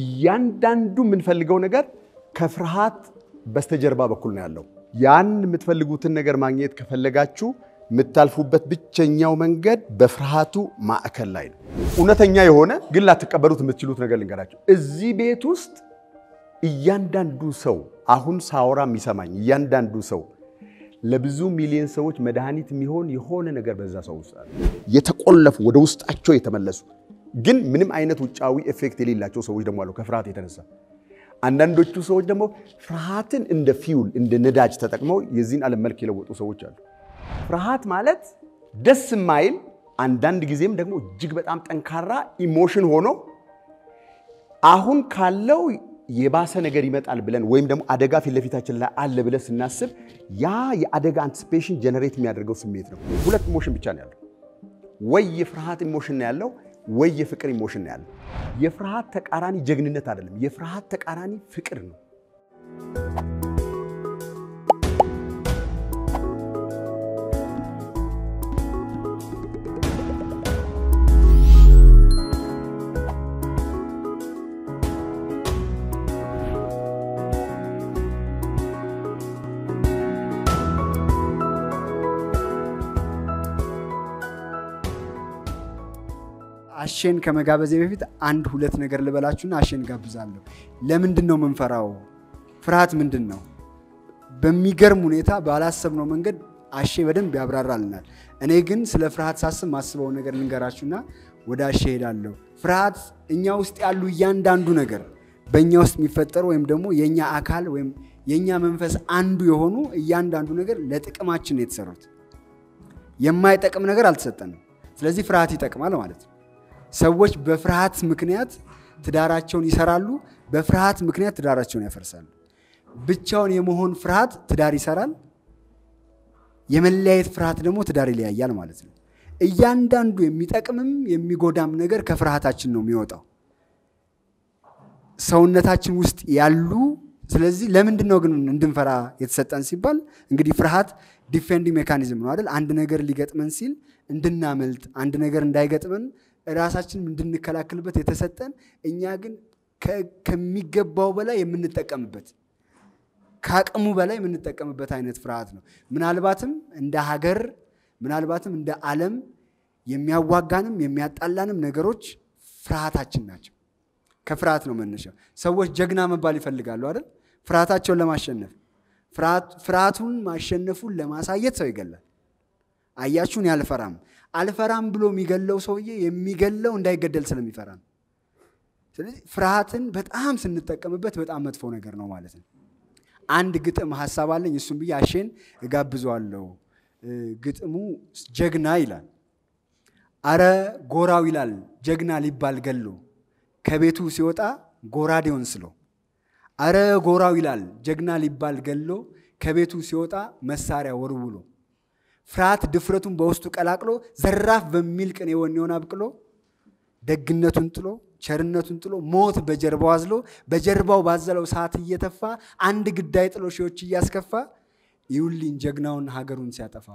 እያንዳንዱ የምንፈልገው ነገር ከፍርሃት በስተጀርባ በኩል ነው ያለው። ያን የምትፈልጉትን ነገር ማግኘት ከፈለጋችሁ የምታልፉበት ብቸኛው መንገድ በፍርሃቱ ማዕከል ላይ ነው። እውነተኛ የሆነ ግን ላትቀበሉት የምትችሉት ነገር ልንገራችሁ። እዚህ ቤት ውስጥ እያንዳንዱ ሰው አሁን ሳወራ የሚሰማኝ እያንዳንዱ ሰው ለብዙ ሚሊዮን ሰዎች መድኃኒት የሚሆን የሆነ ነገር በዛ ሰው ውስጥ የተቆለፉ ወደ ውስጣቸው የተመለሱ ግን ምንም አይነት ውጫዊ ኤፌክት የሌላቸው ሰዎች ደግሞ አሉ ከፍርሃት የተነሳ። አንዳንዶቹ ሰዎች ደግሞ ፍርሃትን እንደ ፊውል እንደ ነዳጅ ተጠቅመው የዚህን ዓለም መልክ የለወጡ ሰዎች አሉ። ፍርሃት ማለት ደስ የማይል አንዳንድ ጊዜም ደግሞ እጅግ በጣም ጠንካራ ኢሞሽን ሆኖ አሁን ካለው የባሰ ነገር ይመጣል ብለን ወይም ደግሞ አደጋ ፊት ለፊታችን ላይ አለ ብለን ስናስብ ያ የአደጋ አንቲስፔሽን ጀነሬት የሚያደርገው ስሜት ነው። ሁለት ኢሞሽን ብቻ ነው ያለው፣ ወይ የፍርሃት ኢሞሽን ነው ያለው ወይ የፍቅር ኢሞሽን ነው ያለው። የፍርሃት ተቃራኒ ጀግንነት አይደለም። የፍርሃት ተቃራኒ ፍቅር ነው። አሸን ከመጋበዜ በፊት አንድ ሁለት ነገር ልበላችሁና አሸን ጋብዛለሁ። ለምንድን ነው የምንፈራው? ፍርሃት ምንድን ነው? በሚገርም ሁኔታ ባላሰብነው መንገድ አሼ በደንብ ያብራራልናል። እኔ ግን ስለ ፍርሃት ሳስብ ማስበው ነገር ልንገራችሁና ወደ አሼ ሄዳለሁ። ፍርሃት እኛ ውስጥ ያሉ እያንዳንዱ ነገር በእኛ ውስጥ የሚፈጠሩ ወይም ደግሞ የእኛ አካል ወይም የእኛ መንፈስ አንዱ የሆኑ እያንዳንዱ ነገር ለጥቅማችን ነው የተሰሩት። የማይጠቅም ነገር አልተሰጠንም። ስለዚህ ፍርሃት ይጠቅማል ማለት ነው። ሰዎች በፍርሃት ምክንያት ትዳራቸውን ይሰራሉ፣ በፍርሃት ምክንያት ትዳራቸውን ያፈርሳሉ። ብቻውን የመሆን ፍርሃት ትዳር ይሰራል፣ የመለያየት ፍርሃት ደግሞ ትዳር ይለያያል ማለት ነው። እያንዳንዱ የሚጠቅምም የሚጎዳም ነገር ከፍርሃታችን ነው የሚወጣው ሰውነታችን ውስጥ ያሉ ስለዚህ ለምንድን ነው ግን እንድንፈራ የተሰጠን ሲባል እንግዲህ ፍርሃት ዲፌንድ ሜካኒዝም ነው አይደል? አንድ ነገር ሊገጥመን ሲል እንድናመልጥ፣ አንድ ነገር እንዳይገጥመን ራሳችን እንድንከላከልበት የተሰጠን እኛ ግን ከሚገባው በላይ የምንጠቀምበት ከአቅሙ በላይ የምንጠቀምበት አይነት ፍርሃት ነው። ምናልባትም እንደ ሀገር ምናልባትም እንደ ዓለም የሚያዋጋንም የሚያጣላንም ነገሮች ፍርሃታችን ናቸው። ከፍርሃት ነው መነሻው። ሰዎች ጀግና መባል ይፈልጋሉ አይደል? ፍርሃታቸውን ለማሸነፍ ፍርሃቱን ማሸነፉን ለማሳየት ሰው ይገላል። አያችሁን? ያልፈራም አልፈራም ብሎ የሚገለው ሰውዬ የሚገለው እንዳይገደል ስለሚፈራ ነው። ስለዚህ ፍርሃትን በጣም ስንጠቀምበት በጣም መጥፎ ነገር ነው ማለት ነው። አንድ ግጥም ሀሳብ አለኝ፣ እሱም ብዬ አሼን እጋብዘዋለሁ። ግጥሙ ጀግና ይላል። አረ ጎራው ይላል ጀግና ሊባል ገሎ ከቤቱ ሲወጣ ጎራዴውን ስሎ። አረ ጎራው ይላል ጀግና ሊባል ገሎ ከቤቱ ሲወጣ መሳሪያ ወርውሎ ፍርሃት ድፍረቱን በውስጡ ቀላቅሎ ዘራፍ በሚል ቅን የወኔውን አብቅሎ ደግነቱን ጥሎ ቸርነቱን ጥሎ ሞት በጀርባው አዝሎ በጀርባው ባዘለው ሰዓት እየተፋ አንድ ግዳይ ጥሎ ሺዎች እያስከፋ ይውልኝ ጀግናውን ሀገሩን ሲያጠፋ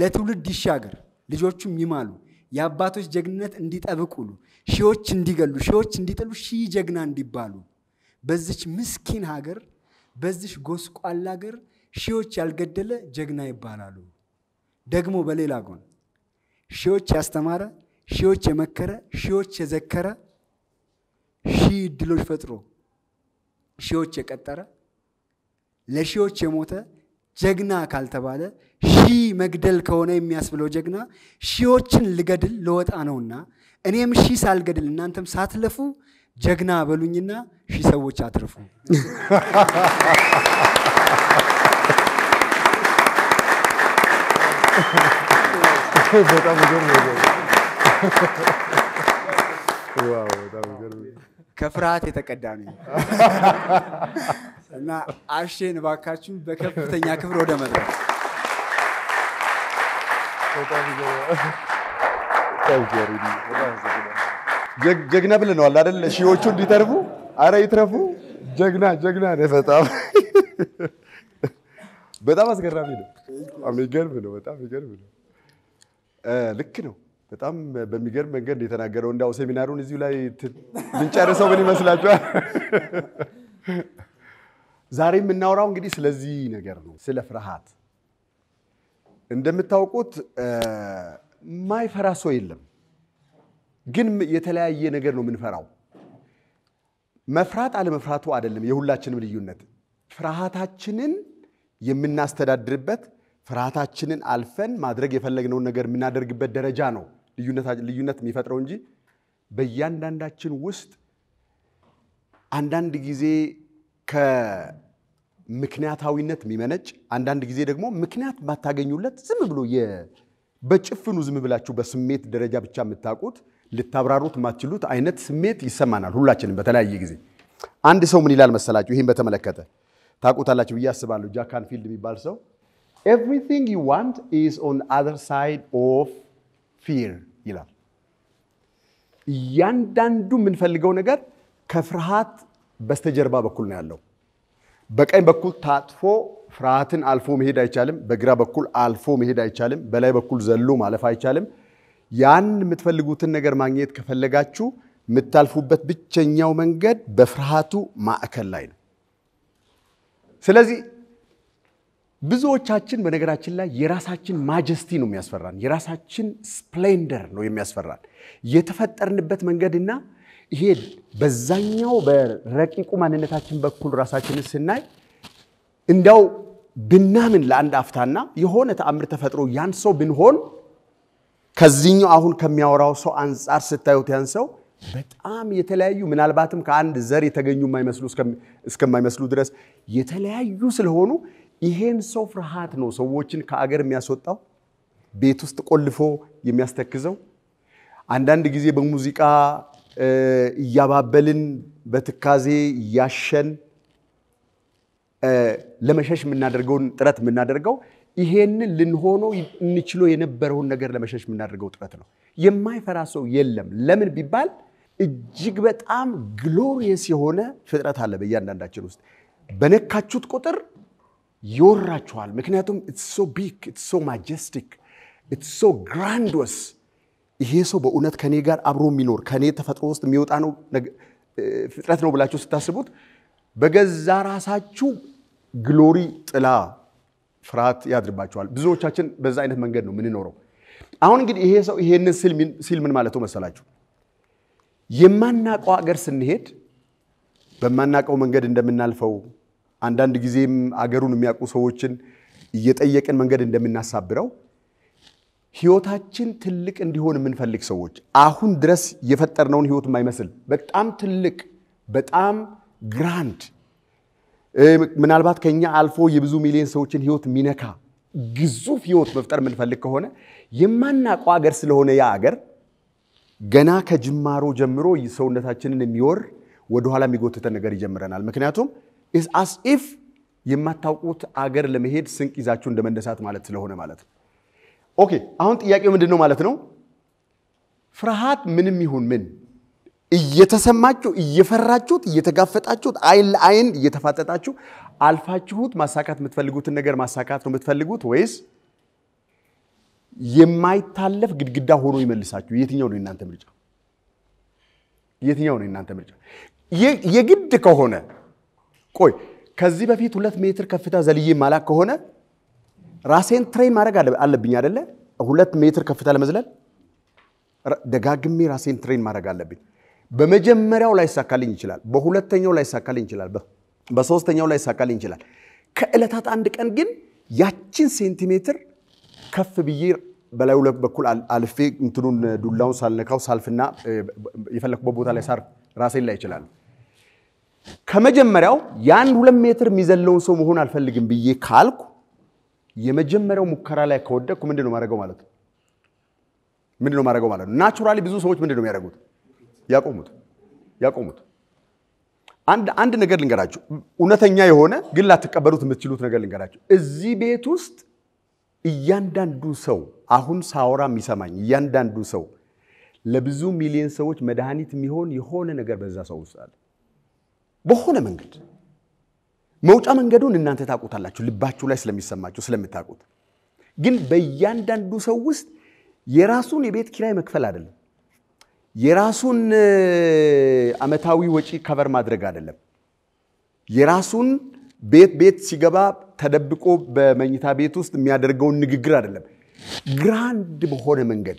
ለትውልድ ይሻገር ልጆቹም ይማሉ የአባቶች ጀግንነት እንዲጠብቁሉ ሺዎች እንዲገሉ ሺዎች እንዲጥሉ ሺህ ጀግና እንዲባሉ በዚች ምስኪን ሀገር በዚች ጎስቋላ ሀገር ሺዎች ያልገደለ ጀግና ይባላሉ። ደግሞ በሌላ ጎን ሺዎች ያስተማረ፣ ሺዎች የመከረ፣ ሺዎች የዘከረ፣ ሺህ እድሎች ፈጥሮ ሺዎች የቀጠረ ለሺዎች የሞተ ጀግና ካልተባለ ሺህ መግደል ከሆነ የሚያስብለው ጀግና ሺዎችን ልገድል ልወጣ ነውና እኔም ሺህ ሳልገድል እናንተም ሳትለፉ ጀግና በሉኝና ሺህ ሰዎች አትርፉ። በጣም ከፍርሃት የተቀዳ ነው እና አሼን ባካችሁ በከፍተኛ ክብር ወደ መድረክ ጀግና ብለነዋል አይደል? ሺዎቹ እንዲተርፉ። አረ ይትረፉ። ጀግና ጀግና ነህ። በጣም በጣም አስገራሚ ነው። የሚገርም ነው። በጣም የሚገርም ነው። ልክ ነው። በጣም በሚገርም መንገድ የተናገረው። እንዳው ሴሚናሩን እዚሁ ላይ ብንጨርሰው ምን ይመስላችኋል? ዛሬ የምናወራው እንግዲህ ስለዚህ ነገር ነው፣ ስለ ፍርሃት። እንደምታውቁት ማይፈራ ሰው የለም፣ ግን የተለያየ ነገር ነው የምንፈራው። መፍራት አለመፍራቱ አይደለም የሁላችንም ልዩነት፣ ፍርሃታችንን የምናስተዳድርበት ፍርሃታችንን አልፈን ማድረግ የፈለግነውን ነገር የምናደርግበት ደረጃ ነው ልዩነት የሚፈጥረው እንጂ በእያንዳንዳችን ውስጥ አንዳንድ ጊዜ ከምክንያታዊነት የሚመነጭ አንዳንድ ጊዜ ደግሞ ምክንያት ባታገኙለት ዝም ብሎ በጭፍኑ ዝም ብላችሁ በስሜት ደረጃ ብቻ የምታውቁት ልታብራሩት የማትችሉት አይነት ስሜት ይሰማናል ሁላችንም በተለያየ ጊዜ። አንድ ሰው ምን ይላል መሰላችሁ? ይህን በተመለከተ ታውቁታላችሁ ብዬ አስባለሁ። ጃካንፊልድ የሚባል ሰው ኤቭሪቲንግ ዩ ዋንት ኢዝ ኦን አዘር ሳይድ ኦፍ ፊር ይላል። እያንዳንዱ የምንፈልገው ነገር ከፍርሃት በስተጀርባ በኩል ነው ያለው። በቀኝ በኩል ታጥፎ ፍርሃትን አልፎ መሄድ አይቻልም። በግራ በኩል አልፎ መሄድ አይቻልም። በላይ በኩል ዘሎ ማለፍ አይቻልም። ያን የምትፈልጉትን ነገር ማግኘት ከፈለጋችሁ የምታልፉበት ብቸኛው መንገድ በፍርሃቱ ማዕከል ላይ ነው። ስለዚህ ብዙዎቻችን በነገራችን ላይ የራሳችን ማጀስቲ ነው የሚያስፈራን፣ የራሳችን ስፕሌንደር ነው የሚያስፈራን። የተፈጠርንበት መንገድና ይሄ በዛኛው በረቂቁ ማንነታችን በኩል ራሳችንን ስናይ እንዲያው ብናምን ለአንድ አፍታና የሆነ ተአምር ተፈጥሮ ያን ሰው ብንሆን ከዚህኛው አሁን ከሚያወራው ሰው አንጻር ስታዩት ያን ሰው በጣም የተለያዩ ምናልባትም ከአንድ ዘር የተገኙ እስከማይመስሉ ድረስ የተለያዩ ስለሆኑ ይሄን ሰው ፍርሃት ነው ሰዎችን ከአገር የሚያስወጣው፣ ቤት ውስጥ ቆልፎ የሚያስተክዘው። አንዳንድ ጊዜ በሙዚቃ እያባበልን በትካዜ እያሸን ለመሸሽ የምናደርገውን ጥረት የምናደርገው ይሄንን ልንሆነው እንችሎ የነበረውን ነገር ለመሸሽ የምናደርገው ጥረት ነው። የማይፈራ ሰው የለም። ለምን ቢባል እጅግ በጣም ግሎሪየስ የሆነ ፍጥረት አለ በእያንዳንዳችን ውስጥ። በነካችሁት ቁጥር ይወራችኋል። ምክንያቱም ኢትስ ሶ ቢግ ኢትስ ሶ ማጀስቲክ ኢትስ ሶ ግራንዶስ። ይሄ ሰው በእውነት ከኔ ጋር አብሮ የሚኖር ከኔ ተፈጥሮ ውስጥ የሚወጣ ነው ፍጥረት ነው ብላችሁ ስታስቡት በገዛ ራሳችሁ ግሎሪ ጥላ ፍርሃት ያድርባቸዋል። ብዙዎቻችን በዛ አይነት መንገድ ነው የምንኖረው። አሁን እንግዲህ ይሄ ሰው ይሄንን ሲል ምን ማለቱ መሰላችሁ? የማናቀው ሀገር ስንሄድ በማናቀው መንገድ እንደምናልፈው አንዳንድ ጊዜም አገሩን የሚያውቁ ሰዎችን እየጠየቅን መንገድ እንደምናሳብረው ህይወታችን ትልቅ እንዲሆን የምንፈልግ ሰዎች አሁን ድረስ የፈጠርነውን ህይወት የማይመስል በጣም ትልቅ በጣም ግራንድ ምናልባት ከኛ አልፎ የብዙ ሚሊዮን ሰዎችን ህይወት የሚነካ ግዙፍ ህይወት መፍጠር የምንፈልግ ከሆነ የማናውቀው አገር ስለሆነ ያ አገር ገና ከጅማሮ ጀምሮ ሰውነታችንን የሚወር ወደኋላ የሚጎትተን ነገር ይጀምረናል። ምክንያቱም ኢስ አስ ኢፍ የማታውቁት አገር ለመሄድ ስንቅ ይዛችሁ እንደመነሳት ማለት ስለሆነ ማለት ነው። ኦኬ አሁን ጥያቄው ምንድን ነው ማለት ነው? ፍርሃት ምንም ይሁን ምን እየተሰማችሁ እየፈራችሁት እየተጋፈጣችሁት አይን ለአይን እየተፋጠጣችሁ አልፋችሁት ማሳካት የምትፈልጉትን ነገር ማሳካት ነው የምትፈልጉት ወይስ የማይታለፍ ግድግዳ ሆኖ ይመልሳችሁ? የትኛው ነው የእናንተ ምርጫ? የትኛው ነው የእናንተ ምርጫ? የግድ ከሆነ ቆይ ከዚህ በፊት ሁለት ሜትር ከፍታ ዘልዬ ማላክ ከሆነ ራሴን ትሬን ማድረግ አለብኝ አይደለ? ሁለት ሜትር ከፍታ ለመዝለል ደጋግሜ ራሴን ትሬን ማድረግ አለብኝ። በመጀመሪያው ላይ ይሳካልኝ ይችላል፣ በሁለተኛው ላይ ይሳካልኝ ይችላል፣ በሶስተኛው ላይ ይሳካልኝ ይችላል። ከእለታት አንድ ቀን ግን ያችን ሴንቲሜትር ከፍ ብዬ በላዩ በኩል አልፌ እንትኑን ዱላውን ሳልነካው ሳልፍና የፈለግኩበት ቦታ ላይ ሳር ራሴን ላይ ይችላል። ከመጀመሪያው የአንድ ሁለት ሜትር የሚዘለውን ሰው መሆን አልፈልግም ብዬ ካልኩ የመጀመሪያው ሙከራ ላይ ከወደቅኩ ምንድን ነው ማድረገው ማለት ነው? ምንድን ነው ማድረገው ማለት ነው? ናቹራሊ ብዙ ሰዎች ምንድን ነው የሚያደርጉት? ያቆሙት ያቆሙት። አንድ ነገር ልንገራችሁ፣ እውነተኛ የሆነ ግን ላትቀበሉት የምትችሉት ነገር ልንገራችሁ። እዚህ ቤት ውስጥ እያንዳንዱ ሰው አሁን ሳወራ የሚሰማኝ እያንዳንዱ ሰው ለብዙ ሚሊዮን ሰዎች መድኃኒት የሚሆን የሆነ ነገር በዛ ሰው ውስጥ አለ። በሆነ መንገድ መውጫ መንገዱን እናንተ ታውቁታላችሁ፣ ልባችሁ ላይ ስለሚሰማችሁ ስለምታውቁት። ግን በእያንዳንዱ ሰው ውስጥ የራሱን የቤት ኪራይ መክፈል አይደለም፣ የራሱን አመታዊ ወጪ ከቨር ማድረግ አይደለም፣ የራሱን ቤት ቤት ሲገባ ተደብቆ በመኝታ ቤት ውስጥ የሚያደርገውን ንግግር አይደለም። ግራንድ በሆነ መንገድ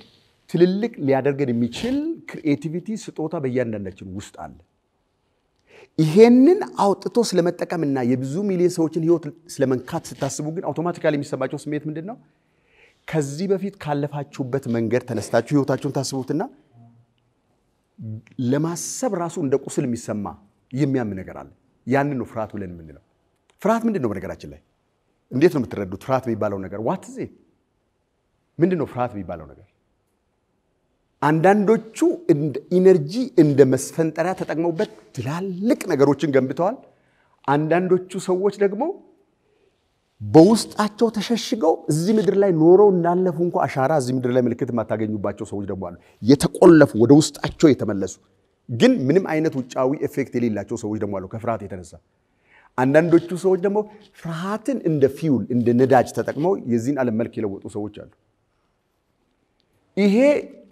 ትልልቅ ሊያደርገን የሚችል ክሪኤቲቪቲ ስጦታ በእያንዳንዳችን ውስጥ አለ። ይሄንን አውጥቶ ስለመጠቀምና የብዙ ሚሊዮን ሰዎችን ህይወት ስለመንካት ስታስቡ ግን አውቶማቲካሊ የሚሰማቸው ስሜት ምንድን ነው? ከዚህ በፊት ካለፋችሁበት መንገድ ተነስታችሁ ህይወታችሁን ታስቡትና ለማሰብ ራሱ እንደ ቁስል የሚሰማ የሚያም ነገር አለ። ያንን ነው ፍርሃት ብለን የምንለው። ፍርሃት ምንድን ነው? በነገራችን ላይ እንዴት ነው የምትረዱት? ፍርሃት የሚባለው ነገር ዋት ምንድን ነው? ፍርሃት የሚባለው ነገር አንዳንዶቹ ኢነርጂ እንደ መስፈንጠሪያ ተጠቅመውበት ትላልቅ ነገሮችን ገንብተዋል። አንዳንዶቹ ሰዎች ደግሞ በውስጣቸው ተሸሽገው እዚህ ምድር ላይ ኖረው እንዳለፉ እንኳ አሻራ እዚህ ምድር ላይ ምልክት የማታገኙባቸው ሰዎች ደግሞ አሉ። የተቆለፉ ወደ ውስጣቸው የተመለሱ ግን ምንም አይነት ውጫዊ ኤፌክት የሌላቸው ሰዎች ደግሞ አሉ ከፍርሃት የተነሳ። አንዳንዶቹ ሰዎች ደግሞ ፍርሃትን እንደ ፊውል እንደ ነዳጅ ተጠቅመው የዚህን ዓለም መልክ የለወጡ ሰዎች አሉ። ይሄ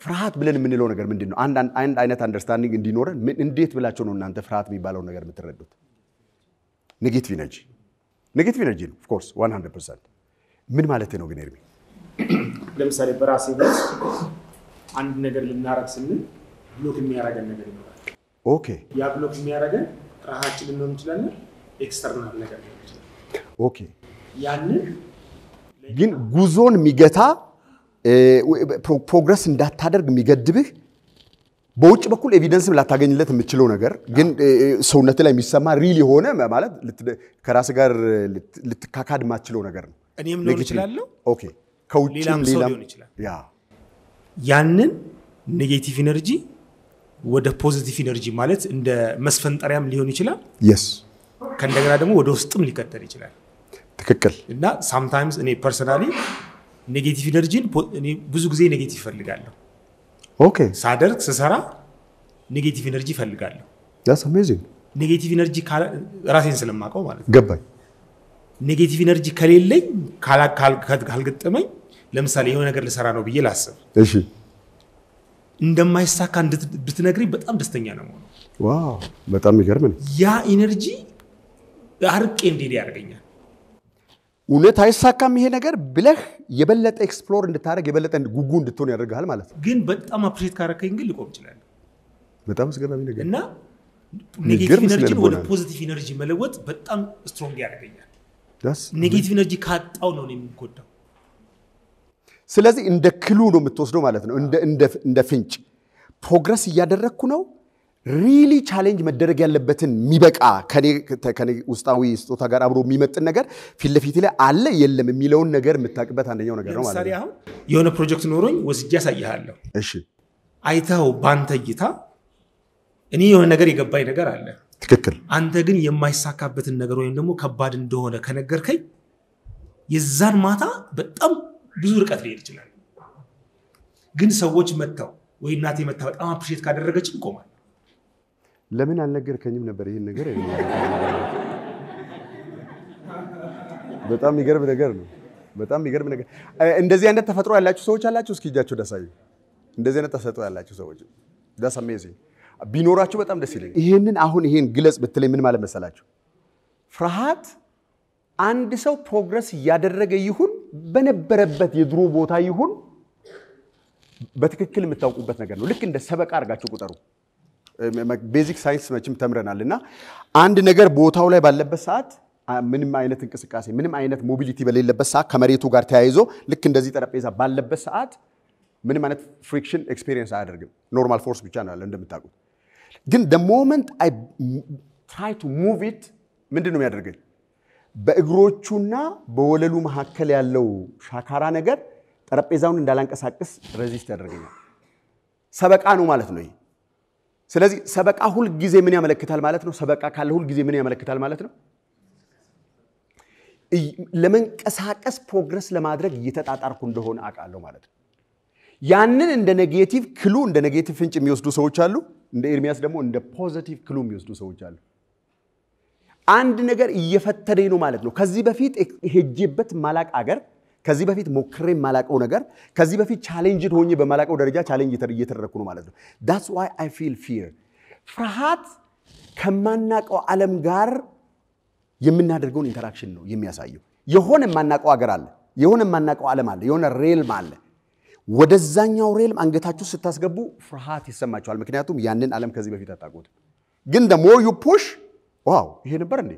ፍርሃት ብለን የምንለው ነገር ምንድን ነው? አንድ አይነት አንደርስታንዲንግ እንዲኖረን እንዴት ብላቸው ነው እናንተ ፍርሃት የሚባለው ነገር የምትረዱት? ኔጌቲቭ ኢነርጂ ኔጌቲቭ ኢነርጂ ነው ኦፍኮርስ 100 ምን ማለት ነው ግን ኤርሚ? ለምሳሌ በራሴ አንድ ነገር ልናረግ ስንል ብሎክ የሚያረገን ነገር ይኖራል። ኦኬ ያ ብሎክ የሚያረገን ራሳችን ልንሆን እንችላለን፣ ኤክስተርናል ነገር ሊሆን ይችላል። ኦኬ ያንን ግን ጉዞን የሚገታ ፕሮግረስ እንዳታደርግ የሚገድብህ በውጭ በኩል ኤቪደንስም ላታገኝለት የምችለው ነገር ግን ሰውነት ላይ የሚሰማ ሪል የሆነ ማለት ከራስ ጋር ልትካካድ ማችለው ነገር ነው። እኔም ሊሆን ይችላለሁ፣ ከውጭም ሌላም ያንን ኔጌቲቭ ኢነርጂ ወደ ፖዚቲቭ ኢነርጂ ማለት እንደ መስፈንጠሪያም ሊሆን ይችላል። የስ ከእንደገና ደግሞ ወደ ውስጥም ሊቀጠል ይችላል። ትክክል እና ሳምታይምስ እኔ ፐርሰናሊ ኔጌቲቭ ኢነርጂን ብዙ ጊዜ ኔጌቲቭ ይፈልጋለሁ። ኦኬ ሳደርግ ስሰራ ኔጌቲቭ ኢነርጂ ይፈልጋለሁ። ኔጌቲቭ ኢነርጂ ራሴን ስለማቀው ማለት ገባኝ። ኔጌቲቭ ኢነርጂ ከሌለኝ ካልገጠመኝ፣ ለምሳሌ የሆነ ነገር ልሰራ ነው ብዬ ላስብ፣ እሺ እንደማይሳካ ብትነግርኝ በጣም ደስተኛ ነው ዋው በጣም ይገርም። ያ ኢነርጂ አርቄ እንዴ ያደርገኛል። እውነት አይሳካም ይሄ ነገር ብለህ የበለጠ ኤክስፕሎር እንድታደረግ የበለጠ ጉጉ እንድትሆን ያደርግሃል ማለት ነው። ግን በጣም አፕሪሼት ካረከኝ ግን ሊቆም ይችላል። በጣም አስገራሚ ነገር እና ኔጌቲቭ ኢነርጂን ወደ ፖዚቲቭ ኢነርጂ መለወጥ በጣም ስትሮንግ ያደርገኛል። ኔጌቲቭ ኢነርጂ ካጣው ነው የሚጎዳው። ስለዚህ እንደ ክሉ ነው የምትወስደው ማለት ነው፣ እንደ ፍንጭ ፕሮግረስ እያደረግኩ ነው ሪሊ ቻሌንጅ መደረግ ያለበትን የሚበቃ ከኔ ውስጣዊ ስጦታ ጋር አብሮ የሚመጥን ነገር ፊት ለፊት ላይ አለ የለም የሚለውን ነገር የምታውቅበት አንደኛው ነገር ነው ማለት ነው። አሁን የሆነ ፕሮጀክት ኖሮኝ ወስጄ አሳይሃለሁ። እሺ፣ አይተኸው በአንተ እይታ እኔ የሆነ ነገር የገባኝ ነገር አለ። ትክክል። አንተ ግን የማይሳካበትን ነገር ወይም ደግሞ ከባድ እንደሆነ ከነገርከኝ የዛን ማታ በጣም ብዙ ርቀት ሊሄድ ይችላል። ግን ሰዎች መጥተው ወይ እናቴ መታ በጣም አፕሪሼት ካደረገችን ይቆማል። ለምን አልነገርከኝም ነበር ይህን ነገር? በጣም የሚገርም ነገር ነው። በጣም የሚገርም ነገር። እንደዚህ አይነት ተፈጥሮ ያላችሁ ሰዎች አላችሁ? እስኪ እጃችሁ ዳሳዩ። እንደዚህ አይነት ተሰጥኦ ያላችሁ ሰዎች ዳስ አሜዚንግ ቢኖራችሁ በጣም ደስ ይለኛል። ይህንን አሁን ይሄን ግለጽ ብትለኝ ምን ማለት መሰላችሁ? ፍርሃት አንድ ሰው ፕሮግረስ እያደረገ ይሁን በነበረበት የድሮ ቦታ ይሁን በትክክል የምታውቁበት ነገር ነው። ልክ እንደ ሰበቃ አድርጋችሁ ቁጠሩ። ቤዚክ ሳይንስ መችም ተምረናል እና አንድ ነገር ቦታው ላይ ባለበት ሰዓት ምንም አይነት እንቅስቃሴ ምንም አይነት ሞቢሊቲ በሌለበት ሰዓት ከመሬቱ ጋር ተያይዞ ልክ እንደዚህ ጠረጴዛ ባለበት ሰዓት ምንም አይነት ፍሪክሽን ኤክስፔሪየንስ አያደርግም። ኖርማል ፎርስ ብቻ ነው ያለው እንደምታውቁት። ግን ደ ሞመንት አይ ትራይ ቱ ሙቭ ኢት ምንድን ነው የሚያደርገኝ? በእግሮቹና በወለሉ መካከል ያለው ሻካራ ነገር ጠረጴዛውን እንዳላንቀሳቅስ ረዚስት ያደርገኛል። ሰበቃ ነው ማለት ነው ስለዚህ ሰበቃ ሁል ጊዜ ምን ያመለክታል ማለት ነው? ሰበቃ ካለ ሁል ጊዜ ምን ያመለክታል ማለት ነው? ለመንቀሳቀስ ፕሮግረስ ለማድረግ እየተጣጣርኩ እንደሆነ አውቃለሁ ማለት ነው። ያንን እንደ ኔጌቲቭ ክሉ እንደ ኔጌቲቭ ፍንጭ የሚወስዱ ሰዎች አሉ። እንደ ኤርሚያስ ደግሞ እንደ ፖዘቲቭ ክሉ የሚወስዱ ሰዎች አሉ። አንድ ነገር እየፈተነኝ ነው ማለት ነው። ከዚህ በፊት ሄጄበት ማላቅ አገር ከዚህ በፊት ሞክሬ የማላቀው ነገር ከዚህ በፊት ቻሌንጅድ ሆኜ በማላቀው ደረጃ ቻሌንጅ እየተደረግኩ ነው ማለት ነው። ዳትስ ዋይ አይ ፊል ፊር። ፍርሃት ከማናቀው ዓለም ጋር የምናደርገውን ኢንተራክሽን ነው የሚያሳየው። የሆነ የማናቀው ሀገር አለ፣ የሆነ የማናቀው ዓለም አለ፣ የሆነ ሬልም አለ። ወደዛኛው ሬልም አንገታችሁ ስታስገቡ ፍርሃት ይሰማችኋል። ምክንያቱም ያንን ዓለም ከዚህ በፊት አታውቁትም። ግን ደሞ ዩ ፑሽ ዋው ይሄ ነበር እንዴ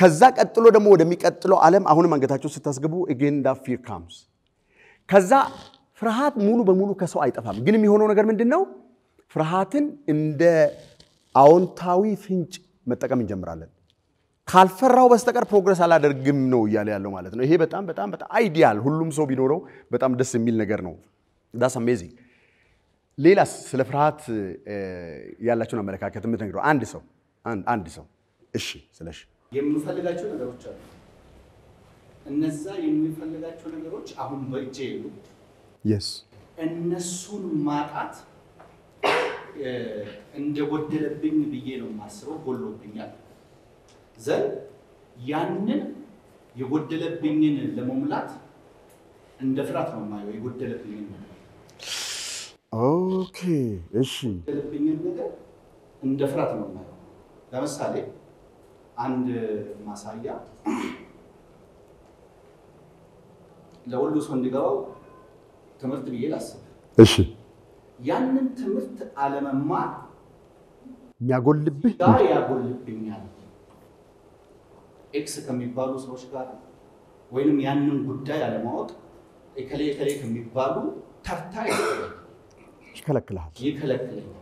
ከዛ ቀጥሎ ደግሞ ወደሚቀጥለው ዓለም አሁንም አንገታቸው ስታስገቡ again that fear ከዛ ፍርሃት ሙሉ በሙሉ ከሰው አይጠፋም። ግን የሚሆነው ነገር ምንድን ነው? ፍርሃትን እንደ አዎንታዊ ፍንጭ መጠቀም እንጀምራለን። ካልፈራው በስተቀር ፕሮግረስ አላደርግም ነው እያለ ያለው ማለት ነው። ይሄ በጣም በጣም በጣም አይዲያል፣ ሁሉም ሰው ቢኖረው በጣም ደስ የሚል ነገር ነው። ዳስ አሜዚንግ። ሌላ ስለ ፍርሃት ያላቸውን አመለካከት የምትነግረው አንድ ሰው አንድ ሰው እሺ፣ ስለሽ የምፈልጋቸው ነገሮች አሉ። እነዛ የምፈልጋቸው ነገሮች አሁን በእጄ የሉ። እነሱን ማጣት እንደጎደለብኝ ብዬ ነው የማስበው። ጎሎብኛል ዘን ያንን የጎደለብኝን ለመሙላት እንደ ፍራት ነው የማየው። የጎደለብኝን ኦኬ፣ እሺ፣ የጎደለብኝን ነገር እንደ ፍራት ነው የማየው። ለምሳሌ አንድ ማሳያ ለሁሉ ሰው እንዲገባው ትምህርት ብዬ ላስብ። እሺ፣ ያንን ትምህርት አለመማር የሚያጎልብህ ጋር ያጎልብኛል። ኤክስ ከሚባሉ ሰዎች ጋር ወይንም ያንን ጉዳይ አለማወቅ የከሌ የከሌ ከሚባሉ ተርታ ይከለክልሃል፣ ይከለክለኛል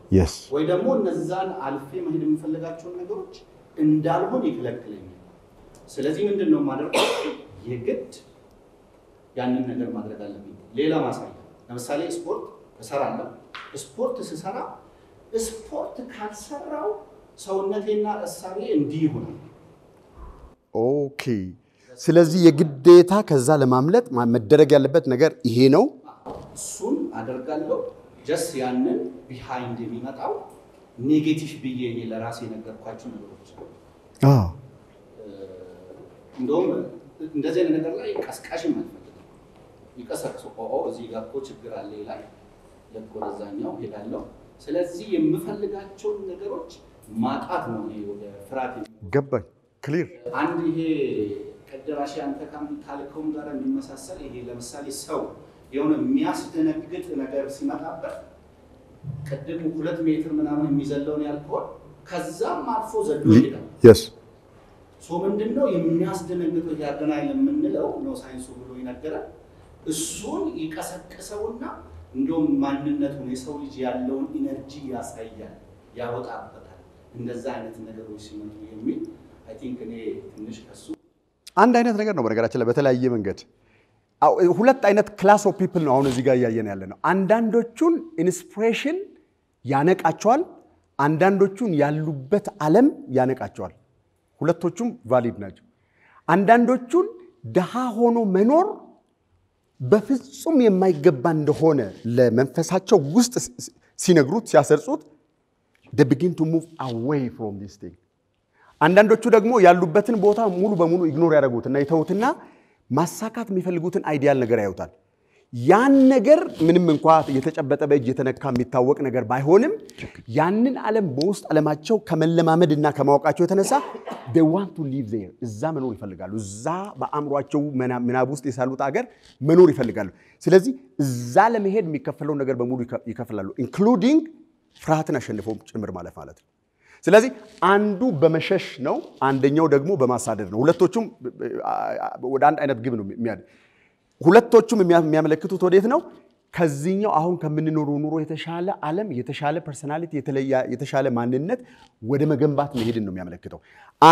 ወይ ደግሞ እነዛን አልፌ መሄድ የምፈልጋቸውን ነገሮች እንዳልሆን ይከለክለኛል። ስለዚህ ምንድን ነው የማደርገው? የግድ ያንን ነገር ማድረግ አለብኝ። ሌላ ማሳያ፣ ለምሳሌ ስፖርት እሰራለሁ። ስፖርት ስሰራ ስፖርት ካልሰራው ሰውነቴና እሳቤ እንዲህ ይሆናል። ኦኬ። ስለዚህ የግዴታ ከዛ ለማምለጥ መደረግ ያለበት ነገር ይሄ ነው። እሱን አደርጋለሁ። ጀስ ያንን ቢሃይንድ የሚመጣው ኔጌቲቭ ብዬ ለራሴ ነገርኳቸው ነገሮች እንደውም እንደዚህ አይነት ነገር ላይ ቀስቃሽም አልፈልግም። ይቀሰቅሱ እዚህ ጋር እኮ ችግር አለ ይላል ወደዛኛው ሄዳለሁ። ስለዚህ የምፈልጋቸውን ነገሮች ማጣት ነው ወደ ፍርሃት ገባኝ። ክሊር አንድ ይሄ ቀደራሽ አንተ ካልከውም ጋር የሚመሳሰል ይሄ ለምሳሌ ሰው የሆነ የሚያስደነግጥ ነገር ሲመጣበት ቅድም ሁለት ሜትር ምናምን የሚዘለውን ያልከውን ከዛም አልፎ ዘሎ ይሄዳል የስ ሶ ምንድን ነው የሚያስደነግጠው ያገናኝ የምንለው ነው ሳይንሱ ብሎ ይነገራል። እሱን ይቀሰቅሰውና እንዲሁም ማንነቱን የሰው ልጅ ያለውን ኢነርጂ ያሳያል፣ ያወጣበታል። እንደዛ አይነት ነገሮች ሲመጡ የሚል አይ ቲንክ እኔ ትንሽ ከሱ አንድ አይነት ነገር ነው። በነገራችን ላይ በተለያየ መንገድ ሁለት አይነት ክላስ ኦፍ ፒፕል ነው አሁን እዚህ ጋር እያየን ያለ ነው። አንዳንዶቹን ኢንስፒሬሽን ያነቃቸዋል አንዳንዶቹን ያሉበት ዓለም ያነቃቸዋል። ሁለቶቹም ቫሊድ ናቸው። አንዳንዶቹን ድሃ ሆኖ መኖር በፍጹም የማይገባ እንደሆነ ለመንፈሳቸው ውስጥ ሲነግሩት ሲያሰርጹት ቢጊን ቱ ሙቭ አዌይ ፍሮም ዲስ ቲንግ። አንዳንዶቹ ደግሞ ያሉበትን ቦታ ሙሉ በሙሉ ኢግኖር ያደረጉትና ይተውትና ማሳካት የሚፈልጉትን አይዲያል ነገር ያዩታል። ያን ነገር ምንም እንኳ የተጨበጠ በእጅ የተነካ የሚታወቅ ነገር ባይሆንም ያንን ዓለም በውስጥ ዓለማቸው ከመለማመድ እና ከማወቃቸው የተነሳ ዋንቱ ሊቭ ዜር እዛ መኖር ይፈልጋሉ። እዛ በአእምሯቸው ምናብ ውስጥ የሳሉት አገር መኖር ይፈልጋሉ። ስለዚህ እዛ ለመሄድ የሚከፈለውን ነገር በሙሉ ይከፍላሉ፣ ኢንክሉዲንግ ፍርሃትን አሸንፈው ጭምር ማለት ማለት ነው። ስለዚህ አንዱ በመሸሽ ነው፣ አንደኛው ደግሞ በማሳደድ ነው። ሁለቶቹም ወደ አንድ አይነት ግብ ነው የሚያ ሁለቶቹም የሚያመለክቱት ወዴት ነው? ከዚህኛው አሁን ከምንኖረው ኑሮ የተሻለ ዓለም የተሻለ ፐርሰናሊቲ የተሻለ ማንነት ወደ መገንባት መሄድን ነው የሚያመለክተው።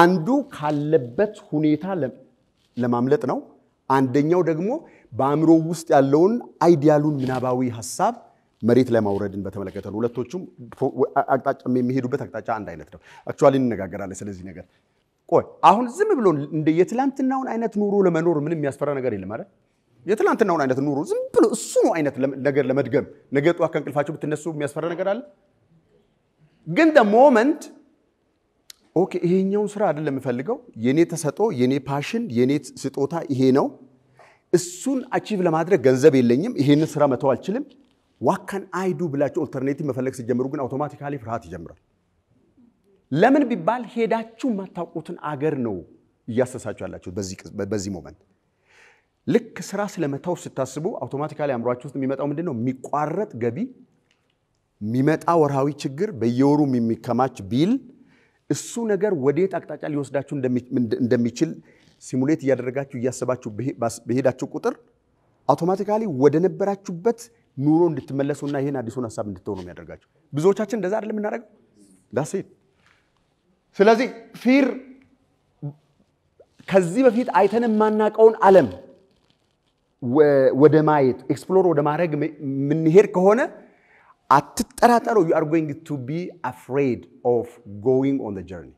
አንዱ ካለበት ሁኔታ ለማምለጥ ነው። አንደኛው ደግሞ በአእምሮ ውስጥ ያለውን አይዲያሉን ምናባዊ ሀሳብ መሬት ላይ ማውረድን በተመለከተ ነው። ሁለቶቹም አቅጣጫ የሚሄዱበት አቅጣጫ አንድ አይነት ነው። አክቹዋሊ እንነጋገራለን ስለዚህ ነገር። ቆይ አሁን ዝም ብሎ የትላንትናውን አይነት ኑሮ ለመኖር ምንም የሚያስፈራ ነገር የለም አይደል? የትላንትናውን አይነት ኑሮ ዝም ብሎ እሱ ነው አይነት ነገር ለመድገም ነገ ጠዋት ከእንቅልፋቸው ብትነሱ የሚያስፈራ ነገር አለ? ግን ደ ሞመንት ኦኬ፣ ይሄኛውን ስራ አይደለም የምፈልገው። የኔ ተሰጦ፣ የኔ ፓሽን፣ የኔ ስጦታ ይሄ ነው። እሱን አቺቭ ለማድረግ ገንዘብ የለኝም፣ ይሄንን ስራ መተው አልችልም። ዋካን አይዱ ብላቸው ኦልተርኔቲቭ መፈለግ ሲጀምሩ ግን አውቶማቲካሊ ፍርሃት ይጀምራል። ለምን ቢባል ሄዳችሁ የማታውቁትን አገር ነው እያሰሳችሁ ያላችሁ በዚህ ሞመንት ልክ ስራ ስለመታው ስታስቡ አውቶማቲካሊ አእምሯችሁ ውስጥ የሚመጣው ምንድን ነው? የሚቋረጥ ገቢ፣ የሚመጣ ወርሃዊ ችግር፣ በየወሩ የሚከማች ቢል፣ እሱ ነገር ወዴት አቅጣጫ ሊወስዳችሁ እንደሚችል ሲሙሌት እያደረጋችሁ እያሰባችሁ በሄዳችሁ ቁጥር አውቶማቲካሊ ወደ ነበራችሁበት ኑሮ እንድትመለሱና ይህን አዲሱን ሀሳብ እንድትሆኑ የሚያደርጋችሁ። ብዙዎቻችን እንደዛ አይደለም የምናደርገው። ዳሴት ስለዚህ ፊር ከዚህ በፊት አይተን የማናቀውን ዓለም ወደ ማየት ኤክስፕሎር ወደ ማድረግ የምንሄድ ከሆነ አትጠራጠረው። ዩ አር ጎይንግ ቱ ቢ አፍሬድ ኦፍ ጎይንግ ኦን ጀርኒ።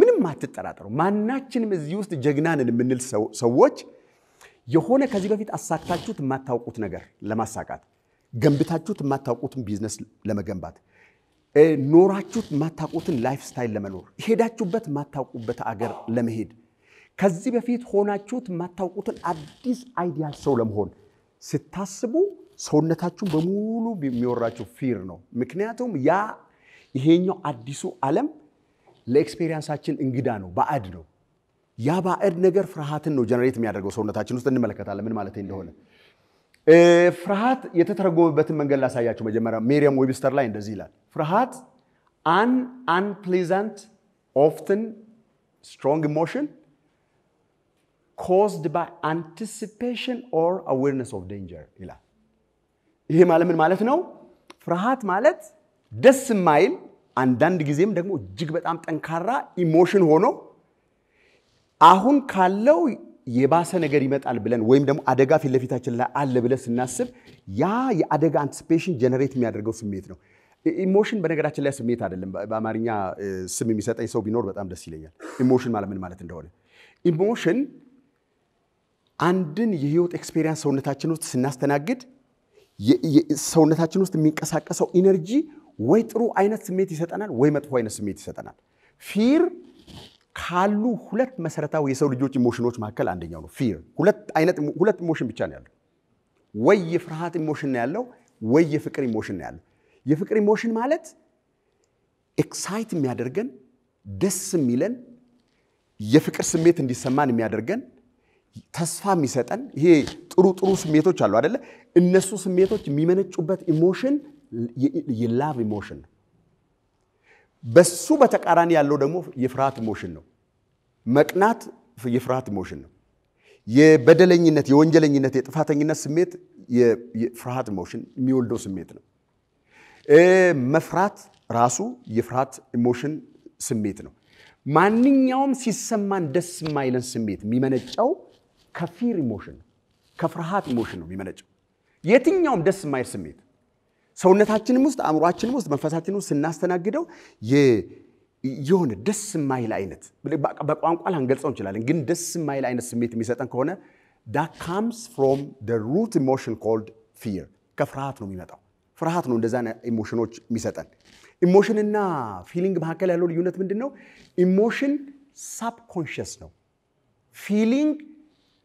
ምንም አትጠራጠረው። ማናችንም እዚህ ውስጥ ጀግናንን የምንል ሰዎች የሆነ ከዚህ በፊት አሳክታችሁት የማታውቁት ነገር ለማሳካት ገንብታችሁት የማታውቁትን ቢዝነስ ለመገንባት ኖራችሁት የማታውቁትን ላይፍ ስታይል ለመኖር ሄዳችሁበት የማታውቁበት አገር ለመሄድ ከዚህ በፊት ሆናችሁት የማታውቁትን አዲስ አይዲያል ሰው ለመሆን ስታስቡ ሰውነታችሁን በሙሉ የሚወራችሁ ፊር ነው። ምክንያቱም ያ ይሄኛው አዲሱ ዓለም ለኤክስፔሪንሳችን እንግዳ ነው፣ ባዕድ ነው። ያ ባዕድ ነገር ፍርሃትን ነው ጀነሬት የሚያደርገው ሰውነታችን ውስጥ እንመለከታለን፣ ምን ማለት እንደሆነ። ፍርሃት የተተረጎመበትን መንገድ ላሳያችሁ። መጀመሪያ ሜሪያም ዌብስተር ላይ እንደዚህ ይላል፣ ፍርሃት አን አንፕሊዛንት ኦፍትን ስትሮንግ ኢሞሽን ኮዝድ ባይ አንቲሲፔሽን ኦር አዌርነስ ኦፍ ዴንጀር ይላል። ይሄ ማለት ምን ማለት ነው? ፍርሃት ማለት ደስ የማይል አንዳንድ ጊዜም ደግሞ እጅግ በጣም ጠንካራ ኢሞሽን ሆኖ አሁን ካለው የባሰ ነገር ይመጣል ብለን ወይም ደግሞ አደጋ ፊት ለፊታችን ላይ አለ ብለን ስናስብ ያ የአደጋ አንቲሲፔሽን ጀነሬት የሚያደርገው ስሜት ነው። ኢሞሽን በነገራችን ላይ ስሜት አይደለም። በአማርኛ ስም የሚሰጠኝ ሰው ቢኖር በጣም ደስ ይለኛል። ኢሞሽን ማለት ምን ማለት እንደሆነ ኢሞሽን አንድን የህይወት ኤክስፔሪንስ ሰውነታችን ውስጥ ስናስተናግድ ሰውነታችን ውስጥ የሚንቀሳቀሰው ኢነርጂ ወይ ጥሩ አይነት ስሜት ይሰጠናል፣ ወይ መጥፎ አይነት ስሜት ይሰጠናል። ፊር ካሉ ሁለት መሰረታዊ የሰው ልጆች ኢሞሽኖች መካከል አንደኛው ነው። ፊር ሁለት ኢሞሽን ብቻ ነው ያለው። ወይ የፍርሃት ኢሞሽን ነው ያለው፣ ወይ የፍቅር ኢሞሽን ነው ያለው። የፍቅር ኢሞሽን ማለት ኤክሳይት የሚያደርገን ደስ የሚለን የፍቅር ስሜት እንዲሰማን የሚያደርገን ተስፋ የሚሰጠን ይሄ ጥሩ ጥሩ ስሜቶች አሉ አደለ? እነሱ ስሜቶች የሚመነጩበት ኢሞሽን የላቭ ኢሞሽን ነው። በሱ በተቃራኒ ያለው ደግሞ የፍርሃት ኢሞሽን ነው። መቅናት የፍርሃት ኢሞሽን ነው። የበደለኝነት፣ የወንጀለኝነት፣ የጥፋተኝነት ስሜት የፍርሃት ኢሞሽን የሚወልደው ስሜት ነው። መፍራት ራሱ የፍርሃት ኢሞሽን ስሜት ነው። ማንኛውም ሲሰማን ደስ የማይለን ስሜት የሚመነጨው ከፊር ኢሞሽን ከፍርሃት ኢሞሽን ነው የሚመነጨው። የትኛውም ደስ የማይል ስሜት ሰውነታችንም ውስጥ አእምሯችንም ውስጥ መንፈሳችን ውስጥ ስናስተናግደው የሆነ ደስ የማይል አይነት በቋንቋ ላንገልጸው እንችላለን፣ ግን ደስ የማይል አይነት ስሜት የሚሰጠን ከሆነ ዳ ካምስ ፍሮም ሩት ኢሞሽን ኮልድ ፊር ከፍርሃት ነው የሚመጣው። ፍርሃት ነው እንደዛ ኢሞሽኖች የሚሰጠን። ኢሞሽንና ፊሊንግ መካከል ያለው ልዩነት ምንድን ነው? ኢሞሽን ሳብኮንሽስ ነው። ፊሊንግ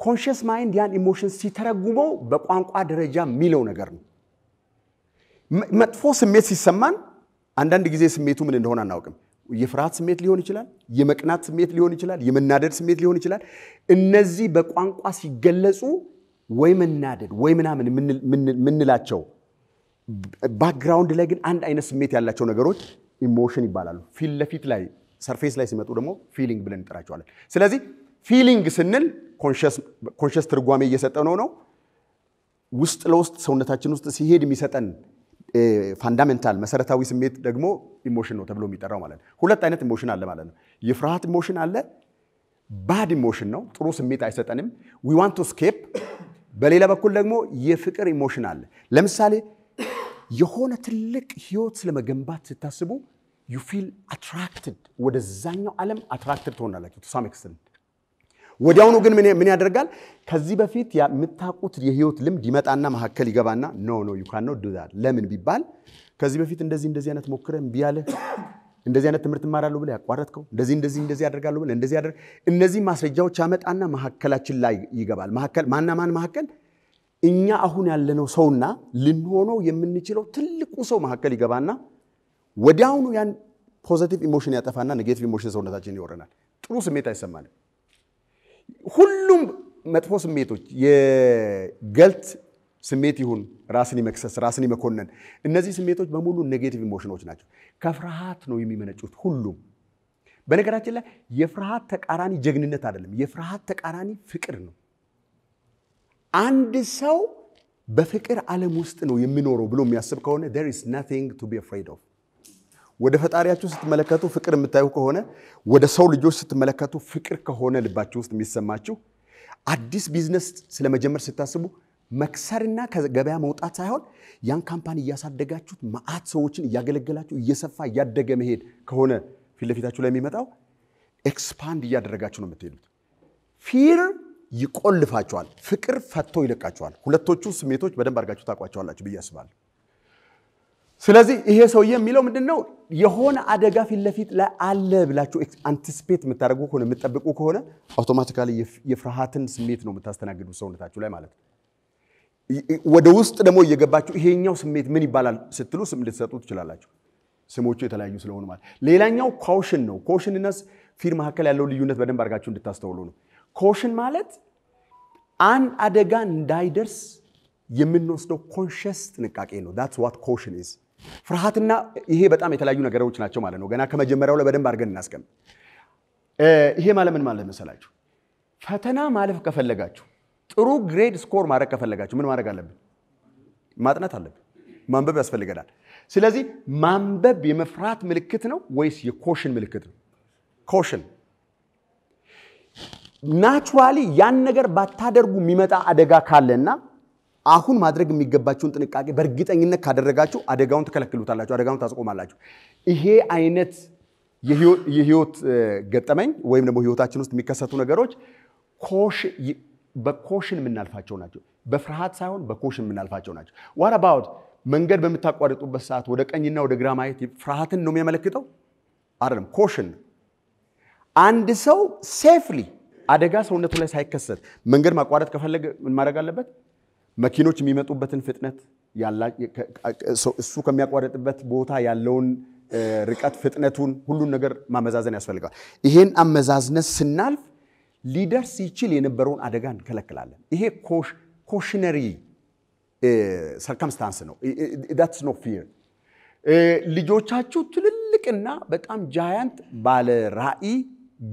ኮንሽስ ማይንድ ያን ኢሞሽን ሲተረጉመው በቋንቋ ደረጃ የሚለው ነገር ነው። መጥፎ ስሜት ሲሰማን አንዳንድ ጊዜ ስሜቱ ምን እንደሆነ አናውቅም። የፍርሃት ስሜት ሊሆን ይችላል፣ የመቅናት ስሜት ሊሆን ይችላል፣ የመናደድ ስሜት ሊሆን ይችላል። እነዚህ በቋንቋ ሲገለጹ ወይ መናደድ ወይ ምናምን የምንላቸው ባክግራውንድ ላይ ግን አንድ አይነት ስሜት ያላቸው ነገሮች ኢሞሽን ይባላሉ። ፊት ለፊት ላይ ሰርፌስ ላይ ሲመጡ ደግሞ ፊሊንግ ብለን እንጠራቸዋለን። ስለዚህ ፊሊንግ ስንል ኮንሽስ ትርጓሜ እየሰጠ ነው። ውስጥ ለውስጥ ሰውነታችን ውስጥ ሲሄድ የሚሰጠን ፋንዳሜንታል መሰረታዊ ስሜት ደግሞ ኢሞሽን ነው ተብሎ የሚጠራው ማለት ነው። ሁለት አይነት ኢሞሽን አለ ማለት ነው። የፍርሃት ኢሞሽን አለ፣ ባድ ኢሞሽን ነው፣ ጥሩ ስሜት አይሰጠንም። ዊ ዋንት ቱ ስኬፕ። በሌላ በኩል ደግሞ የፍቅር ኢሞሽን አለ። ለምሳሌ የሆነ ትልቅ ህይወት ስለመገንባት ስታስቡ ዩ ፊል አትራክትድ፣ ወደዛኛው ዓለም አትራክትድ ትሆናላችሁ ቱ ሳም ኤክስተንት ወዲያውኑ ግን ምን ያደርጋል? ከዚህ በፊት የምታውቁት የህይወት ልምድ ይመጣና መካከል ይገባና ኖ ኖ ዩ ካን ኖት ዱ ለምን ቢባል ከዚህ በፊት እንደዚህ እንደዚህ አይነት ሞክረ እምቢ አለህ፣ እንደዚህ አይነት ትምህርት እማራለሁ ብለህ ያቋረጥከው፣ እንደዚህ እንደዚህ እንደዚህ ያደርጋለሁ ብለህ እንደዚህ ያደርግ። እነዚህ ማስረጃዎች ያመጣና መካከላችን ላይ ይገባል። መካከል ማና ማን መካከል እኛ አሁን ያለነው ሰውና ልንሆነው የምንችለው ትልቁ ሰው መካከል ይገባና ወዲያውኑ ያን ፖዘቲቭ ኢሞሽን ያጠፋና ኔጌቲቭ ኢሞሽን ሰውነታችን ይወረናል። ጥሩ ስሜት አይሰማንም። ሁሉም መጥፎ ስሜቶች የገልት ስሜት ይሁን ራስን የመክሰስ ራስን የመኮነን እነዚህ ስሜቶች በሙሉ ኔጌቲቭ ኢሞሽኖች ናቸው። ከፍርሃት ነው የሚመነጩት ሁሉም። በነገራችን ላይ የፍርሃት ተቃራኒ ጀግንነት አይደለም። የፍርሃት ተቃራኒ ፍቅር ነው። አንድ ሰው በፍቅር ዓለም ውስጥ ነው የሚኖረው ብሎ የሚያስብ ከሆነ there is nothing ቱ be afraid ወደ ፈጣሪያችሁ ስትመለከቱ ፍቅር የምታዩ ከሆነ ወደ ሰው ልጆች ስትመለከቱ ፍቅር ከሆነ ልባችሁ ውስጥ የሚሰማችሁ አዲስ ቢዝነስ ስለመጀመር ስታስቡ መክሰርና ከገበያ መውጣት ሳይሆን ያን ካምፓኒ እያሳደጋችሁት መዓት ሰዎችን እያገለገላችሁ እየሰፋ እያደገ መሄድ ከሆነ ፊት ለፊታችሁ ላይ የሚመጣው ኤክስፓንድ እያደረጋችሁ ነው የምትሄዱት። ፊር ይቆልፋችኋል፣ ፍቅር ፈቶ ይለቃችኋል። ሁለቶቹ ስሜቶች በደንብ አድርጋችሁ ታውቋቸዋላችሁ ብዬ አስባለሁ። ስለዚህ ይሄ ሰውዬ የሚለው ምንድን ነው? የሆነ አደጋ ፊት ለፊት ላይ አለ ብላችሁ አንቲስፔት የምታደርጉ ከሆነ የምትጠብቁ ከሆነ አውቶማቲካሊ የፍርሃትን ስሜት ነው የምታስተናግዱ ሰውነታችሁ ላይ ማለት ነው። ወደ ውስጥ ደግሞ እየገባችሁ ይሄኛው ስሜት ምን ይባላል ስትሉ ስም ልትሰጡ ትችላላችሁ። ስሞቹ የተለያዩ ስለሆኑ ማለት ሌላኛው ኮሽን ነው። ኮሽን ፊር መካከል ያለው ልዩነት በደንብ አድርጋችሁ እንድታስተውሉ ነው። ኮሽን ማለት አንድ አደጋ እንዳይደርስ የምንወስደው ኮንሽስ ጥንቃቄ ነው። ዳትስ ዋት ኮሽን ኢዝ ፍርሃትና ይሄ በጣም የተለያዩ ነገሮች ናቸው ማለት ነው። ገና ከመጀመሪያው ላይ በደንብ አድርገን እናስቀምጥ። ይሄ ማለት ምን ማለት መሰላችሁ? ፈተና ማለፍ ከፈለጋችሁ፣ ጥሩ ግሬድ ስኮር ማድረግ ከፈለጋችሁ ምን ማድረግ አለብን? ማጥናት አለብን። ማንበብ ያስፈልገናል። ስለዚህ ማንበብ የመፍራት ምልክት ነው ወይስ የኮሽን ምልክት ነው? ኮሽን ናቹራሊ ያን ነገር ባታደርጉ የሚመጣ አደጋ ካለና አሁን ማድረግ የሚገባቸውን ጥንቃቄ በእርግጠኝነት ካደረጋችሁ አደጋውን ትከለክሉታላችሁ፣ አደጋውን ታስቆማላችሁ። ይሄ አይነት የህይወት ገጠመኝ ወይም ደግሞ ህይወታችን ውስጥ የሚከሰቱ ነገሮች በኮሽን የምናልፋቸው ናቸው። በፍርሃት ሳይሆን በኮሽን የምናልፋቸው ናቸው። ዋት አባውት መንገድ በምታቋርጡበት ሰዓት ወደ ቀኝና ወደ ግራ ማየት ፍርሃትን ነው የሚያመለክተው? አይደለም፣ ኮሽን። አንድ ሰው ሴፍሊ አደጋ ሰውነቱ ላይ ሳይከሰት መንገድ ማቋረጥ ከፈለገ ምን ማድረግ አለበት? መኪኖች የሚመጡበትን ፍጥነት እሱ ከሚያቋረጥበት ቦታ ያለውን ርቀት ፍጥነቱን፣ ሁሉን ነገር ማመዛዘን ያስፈልጋል። ይሄን አመዛዝነት ስናልፍ ሊደርስ ይችል የነበረውን አደጋ እንከለክላለን። ይሄ ኮሽነሪ ሰርከምስታንስ ነው። ዳትስ ኖ ፊር። ልጆቻችሁ ትልልቅና በጣም ጃያንት ባለ ራዕይ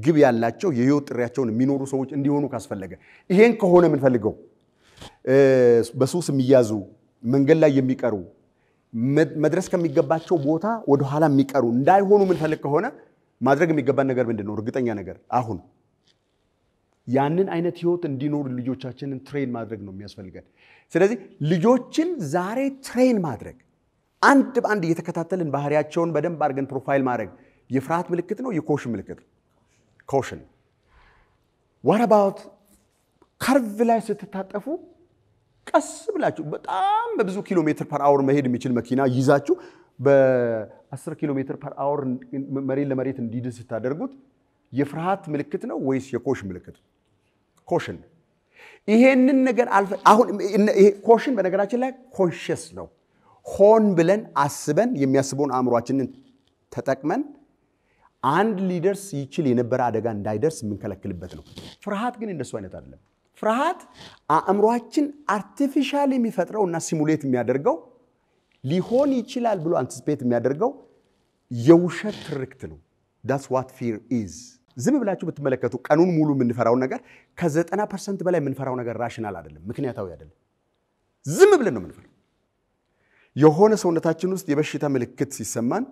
ግብ ያላቸው የህይወት ጥሪያቸውን የሚኖሩ ሰዎች እንዲሆኑ ካስፈለገ ይሄን ከሆነ የምንፈልገው በሱስ የሚያዙ መንገድ ላይ የሚቀሩ መድረስ ከሚገባቸው ቦታ ወደኋላ የሚቀሩ እንዳይሆኑ የምንፈልግ ከሆነ ማድረግ የሚገባን ነገር ምንድን ነው? እርግጠኛ ነገር አሁን ያንን አይነት ህይወት እንዲኖሩ ልጆቻችንን ትሬን ማድረግ ነው የሚያስፈልገን። ስለዚህ ልጆችን ዛሬ ትሬን ማድረግ አንድ በአንድ እየተከታተልን ባህሪያቸውን በደንብ አድርገን ፕሮፋይል ማድረግ የፍርሃት ምልክት ነው፣ የኮሽን ምልክት ኮሽን። ዋት አባውት ካርቭ ላይ ስትታጠፉ ቀስ ብላችሁ በጣም በብዙ ኪሎ ሜትር ፐር አወር መሄድ የሚችል መኪና ይዛችሁ በ10 ኪሎ ሜትር ፐር አወር መሬት ለመሬት እንዲድን ስታደርጉት የፍርሃት ምልክት ነው ወይስ የኮሽ ምልክት? ኮሽን። ይሄንን ነገር አሁን ኮሽን በነገራችን ላይ ኮንሽስ ነው። ሆን ብለን አስበን የሚያስበውን አእምሯችንን ተጠቅመን አንድ ሊደርስ ይችል የነበረ አደጋ እንዳይደርስ የምንከለክልበት ነው። ፍርሃት ግን እንደሱ አይነት አይደለም። ፍርሃት አእምሯችን አርቲፊሻል የሚፈጥረው እና ሲሙሌት የሚያደርገው ሊሆን ይችላል ብሎ አንቲስፔት የሚያደርገው የውሸት ትርክት ነው። ዳስ ዋት ፊር ኢዝ። ዝም ብላችሁ ብትመለከቱ ቀኑን ሙሉ የምንፈራው ነገር ከዘጠና ፐርሰንት በላይ የምንፈራው ነገር ራሽናል አይደለም፣ ምክንያታዊ አይደለም። ዝም ብለን ነው የምንፈራው። የሆነ ሰውነታችን ውስጥ የበሽታ ምልክት ሲሰማን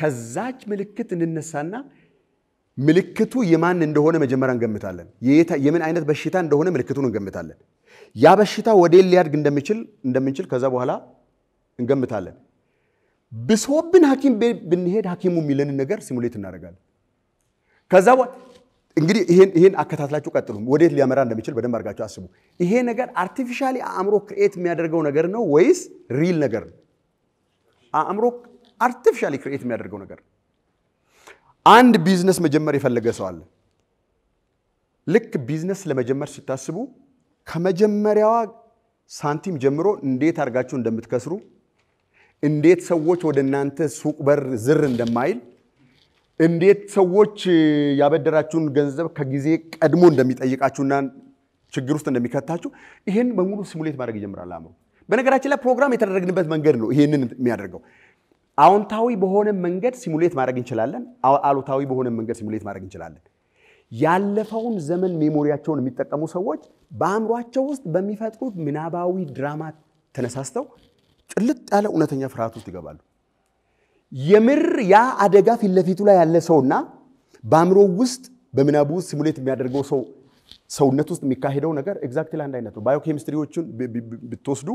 ከዛች ምልክት እንነሳና ምልክቱ የማን እንደሆነ መጀመሪያ እንገምታለን። የምን አይነት በሽታ እንደሆነ ምልክቱን እንገምታለን። ያ በሽታ ወደ ሊያድግ እንደምንችል ከዛ በኋላ እንገምታለን። ብሶብን ሐኪም ብንሄድ ሐኪሙ የሚለን ነገር ሲሙሌት እናደርጋለን። ከዛ እንግዲህ ይሄን አከታትላችሁ ቀጥሉ። ወዴት ሊያመራ እንደሚችል በደንብ አድርጋችሁ አስቡ። ይሄ ነገር አርቲፊሻሊ አእምሮ ክርኤት የሚያደርገው ነገር ነው ወይስ ሪል ነገር ነው? አእምሮ አርቲፊሻሊ ክርኤት የሚያደርገው ነገር ነው። አንድ ቢዝነስ መጀመር የፈለገ ሰው አለ። ልክ ቢዝነስ ለመጀመር ሲታስቡ ከመጀመሪያዋ ሳንቲም ጀምሮ እንዴት አድርጋችሁ እንደምትከስሩ፣ እንዴት ሰዎች ወደ እናንተ ሱቅ በር ዝር እንደማይል፣ እንዴት ሰዎች ያበደራችሁን ገንዘብ ከጊዜ ቀድሞ እንደሚጠይቃችሁና ችግር ውስጥ እንደሚከታችሁ ይህን በሙሉ ሲሙሌት ማድረግ ይጀምራል አእምሮ። በነገራችን ላይ ፕሮግራም የተደረግንበት መንገድ ነው ይህንን የሚያደርገው። አዎንታዊ በሆነ መንገድ ሲሙሌት ማድረግ እንችላለን። አሉታዊ በሆነ መንገድ ሲሙሌት ማድረግ እንችላለን። ያለፈውን ዘመን ሜሞሪያቸውን የሚጠቀሙ ሰዎች በአእምሯቸው ውስጥ በሚፈጥሩት ምናባዊ ድራማ ተነሳስተው ጭልጥ ያለ እውነተኛ ፍርሃት ውስጥ ይገባሉ። የምር ያ አደጋ ፊት ለፊቱ ላይ ያለ ሰውና በአእምሮ ውስጥ በምናቡ ውስጥ ሲሙሌት የሚያደርገው ሰው ሰውነት ውስጥ የሚካሄደው ነገር ኤግዛክትሊ አንድ አይነት ነው። ባዮኬሚስትሪዎችን ብትወስዱ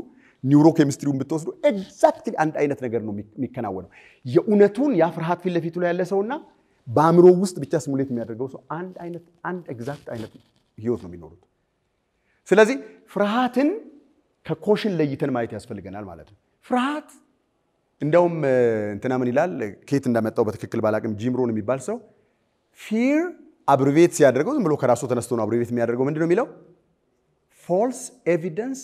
ኒውሮ ኬሚስትሪውን ብትወስዱ ኤግዛክትሊ አንድ አይነት ነገር ነው የሚከናወነው። የእውነቱን ያ ፍርሃት ፊት ለፊቱ ላይ ያለ ሰውና በአእምሮ ውስጥ ብቻ ስሙሌት የሚያደርገው ሰው አንድ አይነት አንድ ኤግዛክት አይነት ህይወት ነው የሚኖሩት። ስለዚህ ፍርሃትን ከኮሽን ለይተን ማየት ያስፈልገናል ማለት ነው። ፍርሃት እንደውም እንትና ምን ይላል ከየት እንዳመጣው በትክክል ባላቅም፣ ጂምሮን የሚባል ሰው ፊር አብርቤት ሲያደርገው ዝም ብሎ ከራሱ ተነስቶ ነው አብርቤት የሚያደርገው ምንድነው ነው የሚለው ፎልስ ኤቪደንስ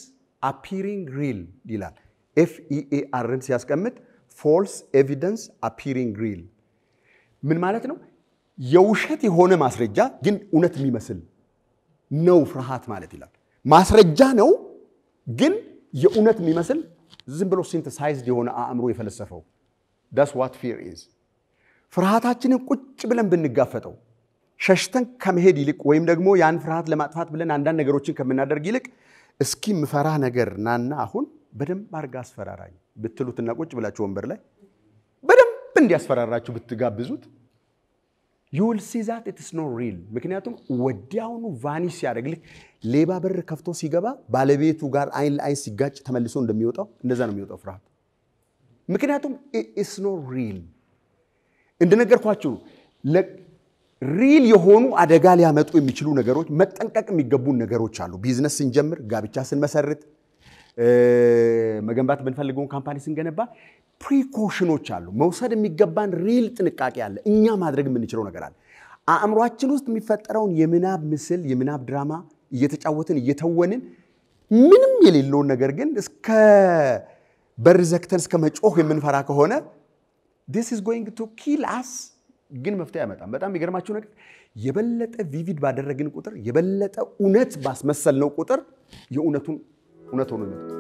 አፒሪንግ ሪል ይላል። ኤፍኢኤአርን e ሲያስቀምጥ ፎልስ ኤቪደንስ አፒሪንግ ሪል ምን ማለት ነው? የውሸት የሆነ ማስረጃ ግን እውነት የሚመስል ነው ፍርሃት ማለት ይላል። ማስረጃ ነው ግን የእውነት የሚመስል ዝም ብሎ ሲንተሳይዝድ የሆነ አእምሮ የፈለሰፈው ዳስ ዋት ፊር ኢዝ። ፍርሃታችንን ቁጭ ብለን ብንጋፈጠው ሸሽተን ከመሄድ ይልቅ ወይም ደግሞ ያን ፍርሃት ለማጥፋት ብለን አንዳንድ ነገሮችን ከምናደርግ ይልቅ እስኪ ምፈራህ ነገር ናና አሁን በደንብ አድርጋ አስፈራራኝ ብትሉትና ቁጭ ብላችሁ ወንበር ላይ በደንብ እንዲያስፈራራችሁ ብትጋብዙት ዩል ሲዛት ኢትስ ኖ ሪል። ምክንያቱም ወዲያውኑ ቫኒሽ ሲያደርግ ሌባ በር ከፍቶ ሲገባ ባለቤቱ ጋር አይን ለአይን ሲጋጭ ተመልሶ እንደሚወጣው እንደዛ ነው የሚወጣው ፍርሃት። ምክንያቱም ኢትስ ኖ ሪል እንደነገርኳችሁ ሪል የሆኑ አደጋ ሊያመጡ የሚችሉ ነገሮች መጠንቀቅ የሚገቡን ነገሮች አሉ። ቢዝነስ ስንጀምር፣ ጋብቻ ስንመሰርት፣ መገንባት የምንፈልገውን ካምፓኒ ስንገነባ ፕሪኮሽኖች አሉ። መውሰድ የሚገባን ሪል ጥንቃቄ አለ። እኛ ማድረግ የምንችለው ነገር አለ። አእምሯችን ውስጥ የሚፈጠረውን የምናብ ምስል የምናብ ድራማ እየተጫወትን እየተወንን ምንም የሌለውን ነገር ግን እስከ በር ዘግተን እስከ መጮህ የምንፈራ ከሆነ ዲስ ኢዝ ጎይንግ ቱ ኪል አስ ግን መፍትሄ አይመጣም። በጣም የሚገርማችሁ ነገር የበለጠ ቪቪድ ባደረግን ቁጥር የበለጠ እውነት ባስመሰልነው ቁጥር የእውነቱን እውነት ሆኖ